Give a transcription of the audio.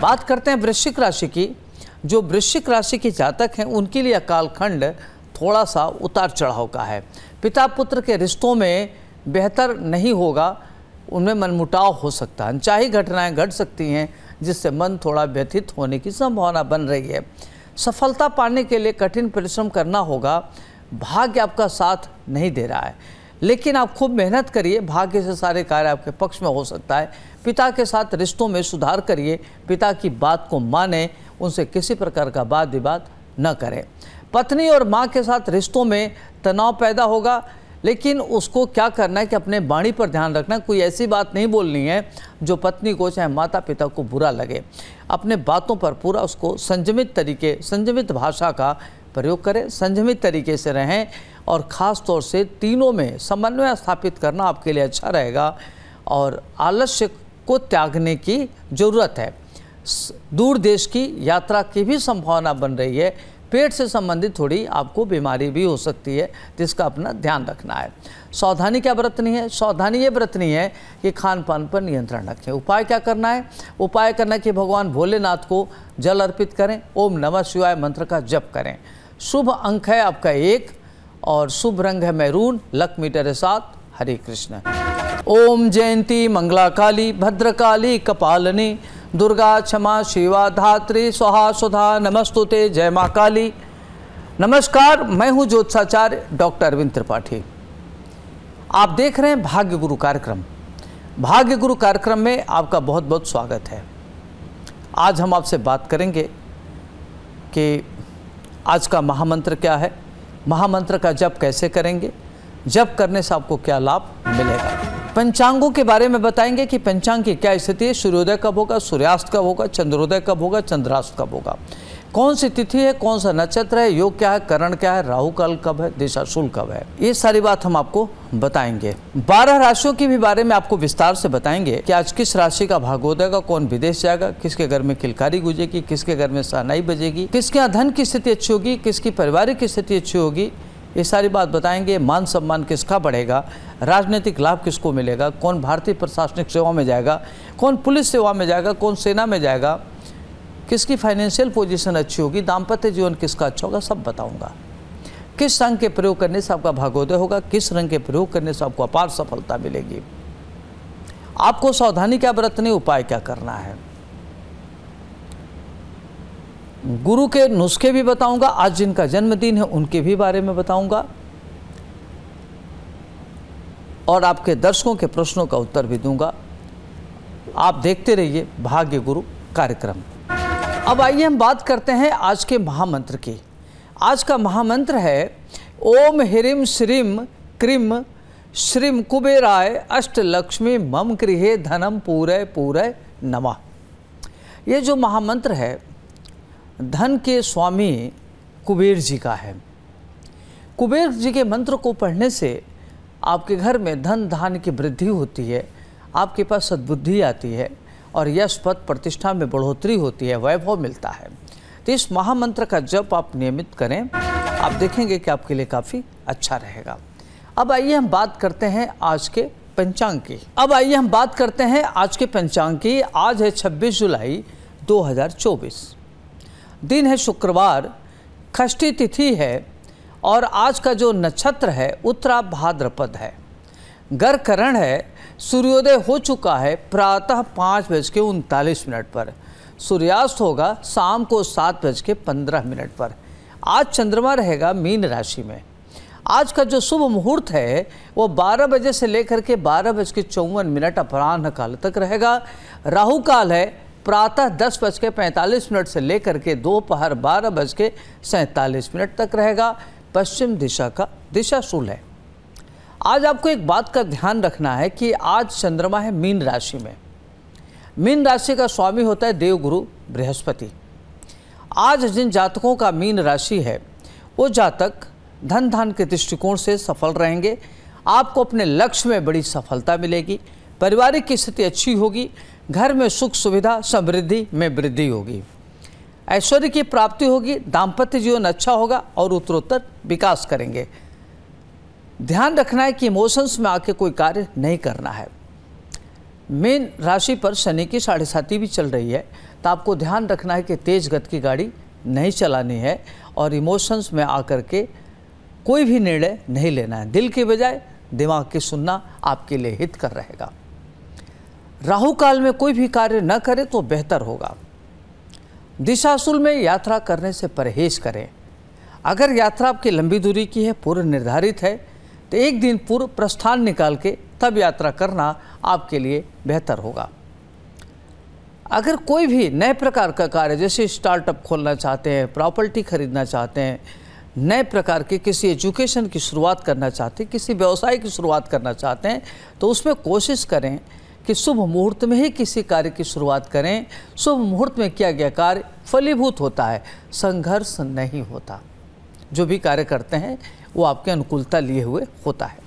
बात करते हैं वृश्चिक राशि की जो वृश्चिक राशि के जातक हैं उनके लिए अकालखंड थोड़ा सा उतार चढ़ाव का है पिता पुत्र के रिश्तों में बेहतर नहीं होगा उनमें मनमुटाव हो सकता है अनचाही घटनाएं घट सकती हैं जिससे मन थोड़ा व्यथित होने की संभावना बन रही है सफलता पाने के लिए कठिन परिश्रम करना होगा भाग्य आपका साथ नहीं दे रहा है लेकिन आप खूब मेहनत करिए भाग्य से सारे कार्य आपके पक्ष में हो सकता है पिता के साथ रिश्तों में सुधार करिए पिता की बात को माने उनसे किसी प्रकार का वाद विवाद न करें पत्नी और माँ के साथ रिश्तों में तनाव पैदा होगा लेकिन उसको क्या करना है कि अपने वाणी पर ध्यान रखना कोई ऐसी बात नहीं बोलनी है जो पत्नी को चाहे माता पिता को बुरा लगे अपने बातों पर पूरा उसको संयमित तरीके संयमित भाषा का प्रयोग करें संयमित तरीके से रहें और ख़ास तौर से तीनों में समन्वय स्थापित करना आपके लिए अच्छा रहेगा और आलस्य को त्यागने की ज़रूरत है दूर देश की यात्रा की भी संभावना बन रही है पेट से संबंधित थोड़ी आपको बीमारी भी हो सकती है जिसका अपना ध्यान रखना है सावधानी क्या बरतनी है सावधानी ये बरतनी है कि खान पान पर नियंत्रण रखें उपाय क्या करना है उपाय करना कि भगवान भोलेनाथ को जल अर्पित करें ओम नमः शिवाय मंत्र का जप करें शुभ अंक है आपका एक और शुभ रंग है मैरून लक मीटर है सात हरे कृष्ण ओम जयंती मंगला काली भद्रकाली कपालनी दुर्गा क्षमा शिवा धात्री सुहा सुधा नमस्तुते जय माँ काली नमस्कार मैं हूं ज्योत्साचार्य डॉक्टर अरविंद त्रिपाठी आप देख रहे हैं भाग्य गुरु कार्यक्रम भाग्य गुरु कार्यक्रम में आपका बहुत बहुत स्वागत है आज हम आपसे बात करेंगे कि आज का महामंत्र क्या है महामंत्र का जप कैसे करेंगे जप करने से आपको क्या लाभ मिलेगा पंचांगों के बारे में बताएंगे कि पंचांग की क्या स्थिति है सूर्योदय कब होगा सूर्यास्त कब होगा चंद्रोदय कब होगा चंद्रास्त कब होगा कौन सी तिथि है कौन सा नक्षत्र है योग क्या है करण क्या है राहु काल कब है दिशा कब है ये सारी बात हम आपको बताएंगे बारह राशियों के भी बारे में आपको विस्तार से बताएंगे कि आज किस राशि का भागोदय का कौन विदेश जाएगा किसके घर में किलकारी गुजेगी किसके घर में सहनाई बजेगी किसके यहाँ धन की स्थिति अच्छी होगी किसकी पारिवारिक स्थिति अच्छी होगी ये सारी बात बताएंगे मान सम्मान किसका बढ़ेगा राजनीतिक लाभ किसको मिलेगा कौन भारतीय प्रशासनिक सेवा में जाएगा कौन पुलिस सेवा में जाएगा कौन सेना में जाएगा किसकी फाइनेंशियल पोजीशन अच्छी होगी दाम्पत्य जीवन किसका अच्छा होगा सब बताऊंगा किस रंग के प्रयोग करने से आपका भागोदय होगा किस रंग के प्रयोग करने से आपको अपार सफलता मिलेगी आपको सावधानी क्या बरतनी उपाय क्या करना है गुरु के नुस्खे भी बताऊंगा आज जिनका जन्मदिन है उनके भी बारे में बताऊंगा और आपके दर्शकों के प्रश्नों का उत्तर भी दूंगा आप देखते रहिए भाग्य गुरु कार्यक्रम अब आइए हम बात करते हैं आज के महामंत्र की आज का महामंत्र है ओम ह्रीम श्रीम क्रिम श्रीम कुबेराय अष्टलक्ष्मी मम गृहे धनम पूरय पूरय नमः ये जो महामंत्र है धन के स्वामी कुबेर जी का है कुबेर जी के मंत्र को पढ़ने से आपके घर में धन धान की वृद्धि होती है आपके पास सद्बुद्धि आती है और यश पद प्रतिष्ठा में बढ़ोतरी होती है वैभव मिलता है तो इस महामंत्र का जप आप नियमित करें आप देखेंगे कि आपके लिए काफ़ी अच्छा रहेगा अब आइए हम बात करते हैं आज के पंचांग की अब आइए हम बात करते हैं आज के पंचांग की आज है 26 जुलाई 2024 दिन है शुक्रवार खष्टी तिथि है और आज का जो नक्षत्र है उत्तरा भाद्रपद है गर करण है सूर्योदय हो चुका है प्रातः पाँच बज के उनतालीस मिनट पर सूर्यास्त होगा शाम को सात बज के पंद्रह मिनट पर आज चंद्रमा रहेगा मीन राशि में आज का जो शुभ मुहूर्त है वो 12 बजे से लेकर के बारह बज के चौवन मिनट अपराह्न काल तक रहेगा राहु काल है प्रातः दस बज के पैंतालीस मिनट से लेकर के दोपहर बारह बज के सैंतालीस मिनट तक रहेगा पश्चिम दिशा का दिशा शूल है आज आपको एक बात का ध्यान रखना है कि आज चंद्रमा है मीन राशि में मीन राशि का स्वामी होता है देवगुरु बृहस्पति आज जिन जातकों का मीन राशि है वो जातक धन धान के दृष्टिकोण से सफल रहेंगे आपको अपने लक्ष्य में बड़ी सफलता मिलेगी पारिवारिक की स्थिति अच्छी होगी घर में सुख सुविधा समृद्धि में वृद्धि होगी ऐश्वर्य की प्राप्ति होगी दाम्पत्य जीवन अच्छा होगा और उत्तरोत्तर विकास करेंगे ध्यान रखना है कि इमोशंस में आके कोई कार्य नहीं करना है मेन राशि पर शनि की साढ़े साथी भी चल रही है तो आपको ध्यान रखना है कि तेज़ गति की गाड़ी नहीं चलानी है और इमोशंस में आकर के कोई भी निर्णय नहीं लेना है दिल के बजाय दिमाग की सुनना आपके लिए हित कर रहेगा राहु काल में कोई भी कार्य न करें तो बेहतर होगा दिशाशुल में यात्रा करने से परहेज करें अगर यात्रा आपकी लंबी दूरी की है पूर्व निर्धारित है तो एक दिन पूर्व प्रस्थान निकाल के तब यात्रा करना आपके लिए बेहतर होगा अगर कोई भी नए प्रकार का कार्य जैसे स्टार्टअप खोलना चाहते हैं प्रॉपर्टी खरीदना चाहते हैं नए प्रकार के किसी एजुकेशन की शुरुआत करना चाहते हैं किसी व्यवसाय की शुरुआत करना चाहते हैं तो उसमें कोशिश करें कि शुभ मुहूर्त में ही किसी कार्य की शुरुआत करें शुभ मुहूर्त में किया गया कार्य फलीभूत होता है संघर्ष नहीं होता जो भी कार्य करते हैं वो आपके अनुकूलता लिए हुए होता है